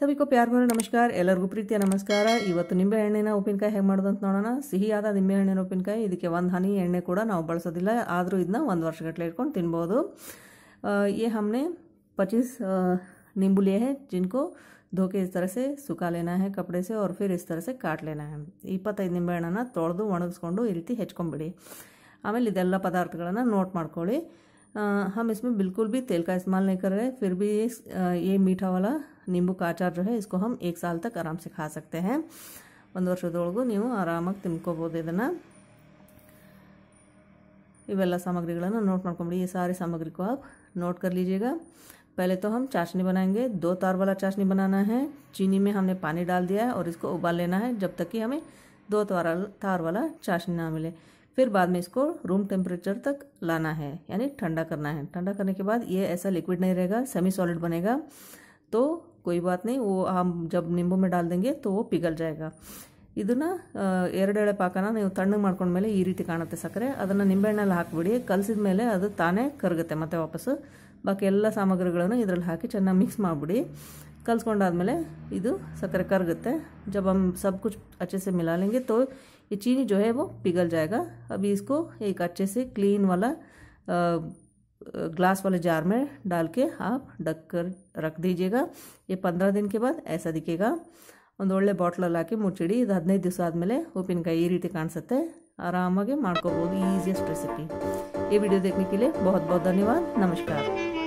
ಸವಿಕೋ ಪ್ಯಾರ್ಗೋರ ನಮಸ್ಕಾರ ಎಲ್ಲರಿಗೂ ಪ್ರೀತಿಯ ನಮಸ್ಕಾರ ಇವತ್ತು ನಿಂಬೆಹಣ್ಣಿನ ಉಪ್ಪಿನಕಾಯಿ ಹೇಗೆ ಮಾಡೋದು ಅಂತ ನೋಡೋಣ ಸಿಹಿಯಾದ ನಿಂಬೆಹಣ್ಣಿನ ಉಪ್ಪಿನಕಾಯಿ ಇದಕ್ಕೆ ಒಂದು ಹನಿ ಎಣ್ಣೆ ಕೂಡ ನಾವು ಬಳಸೋದಿಲ್ಲ ಆದರೂ ಇದನ್ನ ಒಂದು ವರ್ಷಗಟ್ಟಲೆ ಇಟ್ಕೊಂಡು ತಿನ್ಬೋದು ಈ हमने ಪಚ್ಚೀಸ್ ನಿಂಬು लिए ಧೋಕೆ जिनको ಇಸ್ ತರಸೆ इस ಲೇನಾ ಹೇ ಸೆ और ಫಿರ್ इस तरह से काट लेना है ಇಪ್ಪತ್ತೈದು ನಿಂಬೆಹಣ್ಣನ್ನು ತೊಳೆದು ಒಣಗಿಸ್ಕೊಂಡು ಈ ರೀತಿ ಹೆಚ್ಕೊಂಬಿಡಿ ಆಮೇಲೆ ಇದೆಲ್ಲ ಪದಾರ್ಥಗಳನ್ನು ನೋಟ್ ಮಾಡ್ಕೊಳ್ಳಿ हम इसमें बिल्कुल भी तेल का इस्तेमाल नहीं कर रहे फिर भी ये ये मीठा वाला नींबू का अचार जो है इसको हम एक साल तक आराम से खा सकते हैं ಒಂದು ವರ್ಷದೊಳಗೂ ನೀವು ಆರಾಮಾಗಿ ತಿನ್ಕೋಬೋದು ಇದನ್ನು इवेल सामग्री नोट मे ये सारी सामग्री को आप नोट कर लीजिएगा पहले तो हम चाशनी बनाएंगे दो तार वाला चाशनी बनाना है चीनी में हमने पानी डाल दिया है और इसको उबाल लेना है जब तक कि हमें दो तार वाला चाशनी ना मिले फिर बाद में इसको रूम टेम्परेचर तक लाना है यानी ठंडा करना है ठंडा करने के बाद ये ऐसा लिक्विड नहीं रहेगा सेमी सॉलिड बनेगा तो कोई बात नहीं वो हम जब नींबू में डाल देंगे तो वो पिघल जाएगा ಇದನ್ನು ಎರಡೆಳೆ ಪಾಕನ ನೀವು ತಣ್ಣಗೆ ಮಾಡ್ಕೊಂಡ್ಮೇಲೆ ಈ ರೀತಿ ಕಾಣುತ್ತೆ ಸಕ್ಕರೆ ಅದನ್ನು ನಿಂಬೆಹಣ್ಣಲ್ಲಿ ಹಾಕಿಬಿಡಿ ಕಲಸಿದ ಮೇಲೆ ಅದು ತಾನೇ ಕರಗುತ್ತೆ ಮತ್ತೆ ವಾಪಸ್ಸು ಬಾಕಿ ಎಲ್ಲ ಸಾಮಗ್ರಿಗಳನ್ನು ಇದರಲ್ಲಿ ಹಾಕಿ ಚೆನ್ನಾಗಿ ಮಿಕ್ಸ್ ಮಾಡಿಬಿಡಿ ಕಲ್ಸ್ಕೊಂಡ ಆದ್ಮೇಲೆ ಇದು ಸಕ್ರಕಾರ್ಗುತ್ತೆ ಜಬಮ್ सब कुछ अच्छे से मिला लेंगे तो ये चीनी जो है वो पिघल जाएगा अभी इसको एक अच्छे से क्लीन वाला अह ग्लास वाला जार में डाल के आप ढक कर रख दीजिएगा ये 15 दिन के बाद ऐसा दिखेगा ಒಂದು ಒಳ್ಳೆ ಬಾಟಲ್ ಅಲ್ಲಿ ಹಾಕಿ ಮುಚ್ಚಿಡಿ 15 ದಿಸ ಆದ್ಮೇಲೆ ಒಪನ್ ಕೈಯ ರೀತಿ ಕಾಣುತ್ತೆ ಆರಾಮಾಗಿ ಮಾಡ್ಕೋಬಹುದು ಈಜಿಸ್ಟ್ ರೆಸಿಪಿ ಈ ವಿಡಿಯೋ دیکھنےಕ್ಕೆ لئے ಬಹಳ ಬಹಳ ಧನ್ಯವಾದ ನಮಸ್ಕಾರ